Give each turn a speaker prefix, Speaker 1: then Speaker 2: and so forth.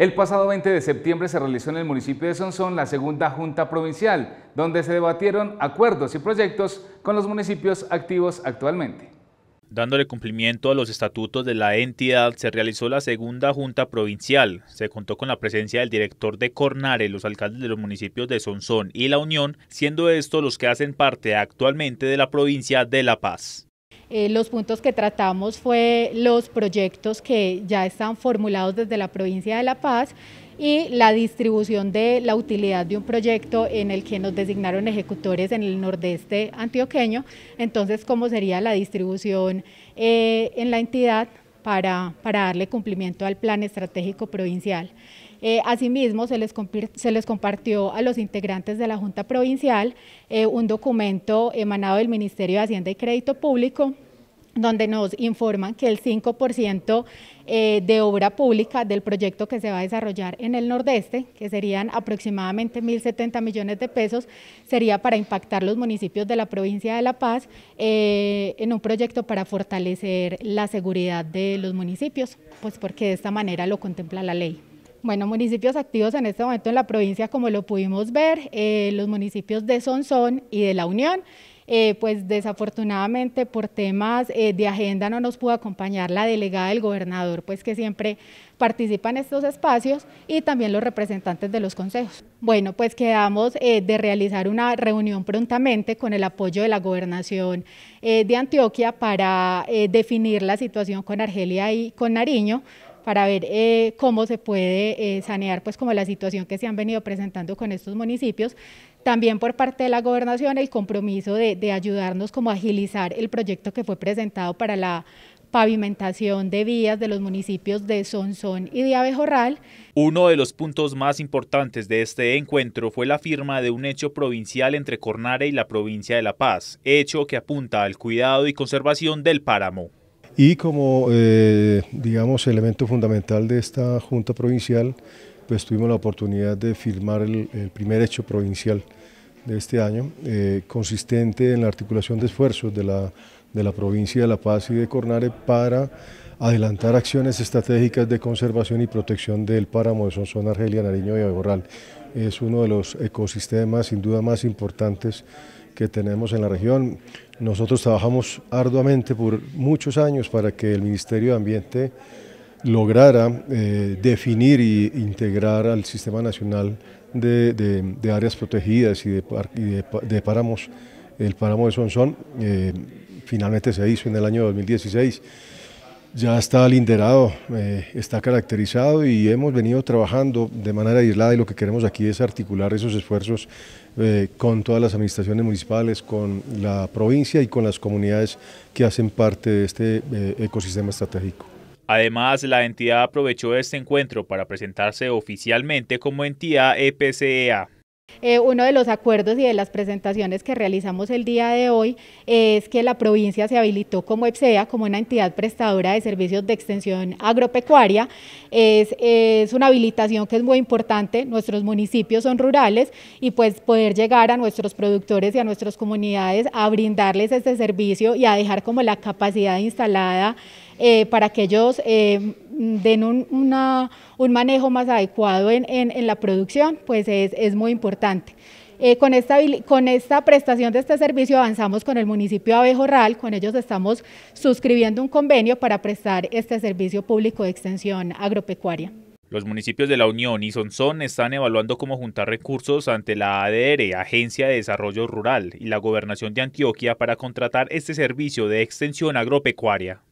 Speaker 1: El pasado 20 de septiembre se realizó en el municipio de Sonsón la segunda Junta Provincial, donde se debatieron acuerdos y proyectos con los municipios activos actualmente. Dándole cumplimiento a los estatutos de la entidad, se realizó la segunda Junta Provincial. Se contó con la presencia del director de Cornare, los alcaldes de los municipios de Sonsón y La Unión, siendo estos los que hacen parte actualmente de la provincia de La Paz.
Speaker 2: Eh, los puntos que tratamos fue los proyectos que ya están formulados desde la provincia de La Paz y la distribución de la utilidad de un proyecto en el que nos designaron ejecutores en el nordeste antioqueño. Entonces, ¿cómo sería la distribución eh, en la entidad para darle cumplimiento al plan estratégico provincial? Eh, asimismo, se les, se les, compartió a los integrantes de la Junta Provincial eh, un documento emanado del Ministerio de Hacienda y Crédito Público donde nos informan que el 5% eh, de obra pública del proyecto que se va a desarrollar en el Nordeste, que serían aproximadamente 1.070 millones de pesos, sería para impactar los municipios de la provincia de La Paz en un proyecto para fortalecer la seguridad de los municipios, pues porque de esta manera lo contempla la ley. Bueno, municipios activos en este momento en la provincia, como lo pudimos ver, eh, los municipios de Sonsón y de La Unión. Eh, pues desafortunadamente por temas eh, de agenda no nos pudo acompañar la delegada del gobernador, pues que siempre participa en estos espacios y también los representantes de los consejos. Bueno, pues quedamos de realizar una reunión prontamente con el apoyo de la gobernación de Antioquia para definir la situación con Argelia y con Nariño para ver eh, cómo se puede eh, sanear pues como la situación que se han venido presentando con estos municipios. También por parte de la gobernación el compromiso de, ayudarnos como a agilizar el proyecto que fue presentado para la pavimentación de vías de los municipios de Sonsón y de Abejorral.
Speaker 1: Uno de los puntos más importantes de este encuentro fue la firma de un hecho provincial entre Cornare y la provincia de La Paz, hecho que apunta al cuidado y conservación del páramo.
Speaker 3: Y como, eh, digamos, elemento fundamental de esta Junta Provincial, pues tuvimos la oportunidad de firmar el, primer hecho provincial de este año, eh, consistente en la articulación de esfuerzos de la, de la provincia de La Paz y de Cornare para adelantar acciones estratégicas de conservación y protección del páramo de Sonzón, Argelia, Nariño y Aguarral. Es uno de los ecosistemas sin duda más importantes que tenemos en la región. Nosotros trabajamos arduamente por muchos años para que el Ministerio de Ambiente lograra eh, definir e integrar al Sistema Nacional de, Áreas Protegidas y de, páramos, el páramo de Sonsón, eh, finalmente se hizo en el año 2016 ya está liderado, eh, está caracterizado y hemos venido trabajando de manera aislada y lo que queremos aquí es articular esos esfuerzos eh, con todas las administraciones municipales, con la provincia y con las comunidades que hacen parte de este eh, ecosistema estratégico.
Speaker 1: Además, la entidad aprovechó este encuentro para presentarse oficialmente como entidad EPCEA.
Speaker 2: Eh, uno de los acuerdos y de las presentaciones que realizamos el día de hoy es que la provincia se habilitó como EPSEA, como una entidad prestadora de servicios de extensión agropecuaria. Es, una habilitación que es muy importante, nuestros municipios son rurales y pues poder llegar a nuestros productores y a nuestras comunidades a brindarles este servicio y a dejar como la capacidad instalada eh, para que ellos... Eh, den un, manejo más adecuado en, la producción, pues es, muy importante. Eh, con, esta, prestación de este servicio avanzamos con el municipio de Abejorral, con ellos estamos suscribiendo un convenio para prestar este servicio público de extensión agropecuaria.
Speaker 1: Los municipios de la Unión y Sonsón están evaluando cómo juntar recursos ante la ADR, Agencia de Desarrollo Rural, y la Gobernación de Antioquia para contratar este servicio de extensión agropecuaria.